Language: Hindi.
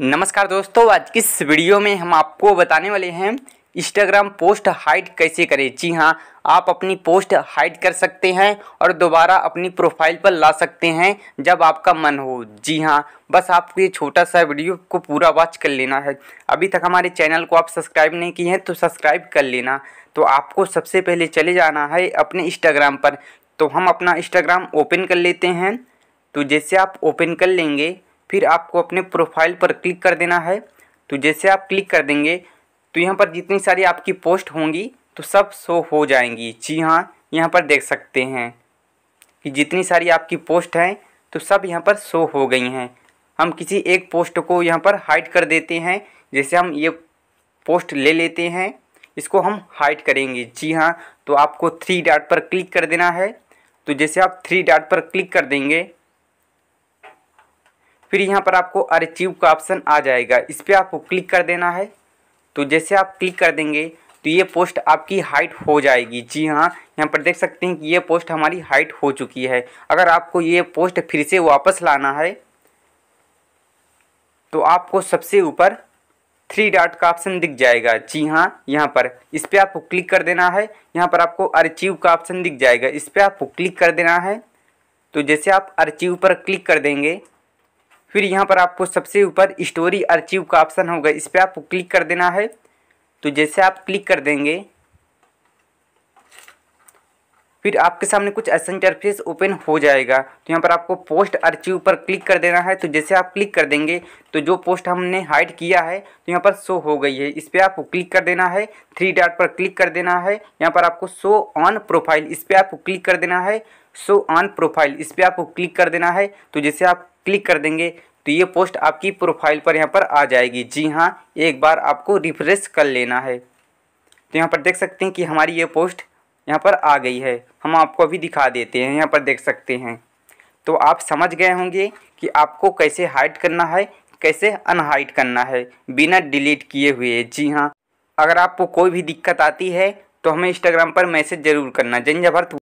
नमस्कार दोस्तों आज की इस वीडियो में हम आपको बताने वाले हैं इंस्टाग्राम पोस्ट हाइड कैसे करें जी हाँ आप अपनी पोस्ट हाइड कर सकते हैं और दोबारा अपनी प्रोफाइल पर ला सकते हैं जब आपका मन हो जी हाँ बस आपको ये छोटा सा वीडियो को पूरा वॉच कर लेना है अभी तक हमारे चैनल को आप सब्सक्राइब नहीं किए हैं तो सब्सक्राइब कर लेना तो आपको सबसे पहले चले जाना है अपने इंस्टाग्राम पर तो हम अपना इंस्टाग्राम ओपन कर लेते हैं तो जैसे आप ओपन कर लेंगे फिर आपको अपने प्रोफाइल पर क्लिक कर देना है तो जैसे आप क्लिक कर देंगे तो यहाँ पर जितनी सारी आपकी पोस्ट होंगी तो सब शो हो जाएंगी जी हाँ यहाँ पर देख सकते हैं कि जितनी सारी आपकी पोस्ट हैं तो सब यहाँ पर शो हो गई हैं हम किसी एक पोस्ट को यहाँ पर हाइड कर देते हैं जैसे हम ये पोस्ट ले लेते हैं इसको हम हाइड करेंगे जी हाँ तो आपको थ्री डॉट पर क्लिक कर देना है तो जैसे आप थ्री डॉट पर क्लिक कर देंगे फिर यहाँ पर आपको अर्चिव का ऑप्शन आ जाएगा इस पर आपको क्लिक कर देना है तो जैसे आप क्लिक कर देंगे तो ये पोस्ट आपकी हाइट हो जाएगी जी हाँ यहाँ पर देख सकते हैं कि ये पोस्ट हमारी हाइट हो चुकी है अगर आपको ये पोस्ट फिर से वापस लाना है तो आपको सबसे ऊपर थ्री डॉट का ऑप्शन दिख जाएगा जी हाँ यहाँ पर इस पर आपको क्लिक कर देना है यहाँ पर आपको अर्चिव का ऑप्शन दिख जाएगा इस पर आपको क्लिक कर देना है तो जैसे आप अर्चिव पर क्लिक कर देंगे फिर यहाँ पर आपको सबसे ऊपर स्टोरी अर्चीव का ऑप्शन होगा इस पर आपको क्लिक कर देना है तो जैसे आप क्लिक कर देंगे फिर आपके सामने कुछ ऐसा इंटरफेस ओपन हो जाएगा तो यहाँ पर आपको पोस्ट अर्चिव पर क्लिक कर देना है तो जैसे आप क्लिक कर देंगे तो जो पोस्ट हमने हाइड किया है तो यहाँ पर शो हो गई है इस पर आपको क्लिक कर देना है थ्री डॉट पर क्लिक कर देना है यहाँ पर आपको शो ऑन प्रोफाइल इस पर आपको क्लिक कर देना है शो ऑन प्रोफाइल इस पर आपको क्लिक कर देना है तो जैसे आप क्लिक कर देंगे तो ये पोस्ट आपकी प्रोफाइल पर यहाँ पर आ जाएगी जी हाँ एक बार आपको रिफ्रेश कर लेना है तो यहाँ पर देख सकते हैं कि हमारी ये पोस्ट यहाँ पर आ गई है हम आपको अभी दिखा देते हैं यहाँ पर देख सकते हैं तो आप समझ गए होंगे कि आपको कैसे हाइड करना है कैसे अनहाइड करना है बिना डिलीट किए हुए जी हाँ अगर आपको कोई भी दिक्कत आती है तो हमें इंस्टाग्राम पर मैसेज ज़रूर करना जंजा भर्त